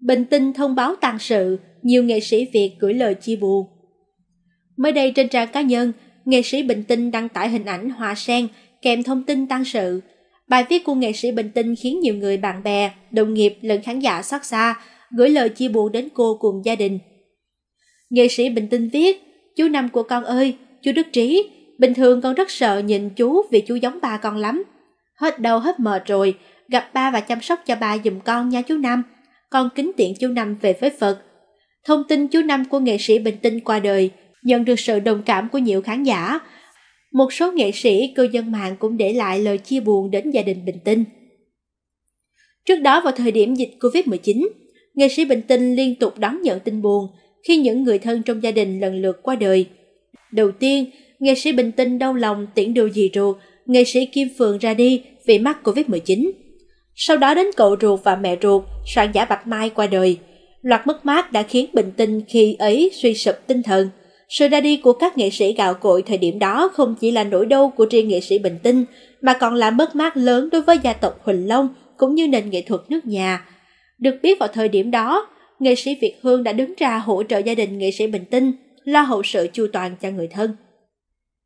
Bình Tinh thông báo tăng sự, nhiều nghệ sĩ Việt gửi lời chia buồn. Mới đây trên trang cá nhân, nghệ sĩ Bình Tinh đăng tải hình ảnh hòa sen kèm thông tin tăng sự. Bài viết của nghệ sĩ Bình Tinh khiến nhiều người bạn bè, đồng nghiệp lẫn khán giả xót xa, gửi lời chia buồn đến cô cùng gia đình. Nghệ sĩ Bình Tinh viết, chú Năm của con ơi, chú Đức Trí, bình thường con rất sợ nhìn chú vì chú giống ba con lắm. Hết đau hết mệt rồi, gặp ba và chăm sóc cho ba giùm con nha chú Năm con kính tiễn chú Năm về với Phật. Thông tin chú Năm của nghệ sĩ Bình Tinh qua đời nhận được sự đồng cảm của nhiều khán giả. Một số nghệ sĩ, cư dân mạng cũng để lại lời chia buồn đến gia đình Bình Tinh. Trước đó vào thời điểm dịch Covid-19, nghệ sĩ Bình Tinh liên tục đón nhận tin buồn khi những người thân trong gia đình lần lượt qua đời. Đầu tiên, nghệ sĩ Bình Tinh đau lòng tiễn điều dì ruột, nghệ sĩ Kim Phượng ra đi vì mắc Covid-19. Sau đó đến cậu ruột và mẹ ruột, soạn giả Bạch Mai qua đời. Loạt mất mát đã khiến Bình Tinh khi ấy suy sụp tinh thần. Sự ra đi của các nghệ sĩ gạo cội thời điểm đó không chỉ là nỗi đau của riêng nghệ sĩ Bình Tinh, mà còn là mất mát lớn đối với gia tộc Huỳnh Long cũng như nền nghệ thuật nước nhà. Được biết vào thời điểm đó, nghệ sĩ Việt Hương đã đứng ra hỗ trợ gia đình nghệ sĩ Bình Tinh, lo hậu sự chu toàn cho người thân.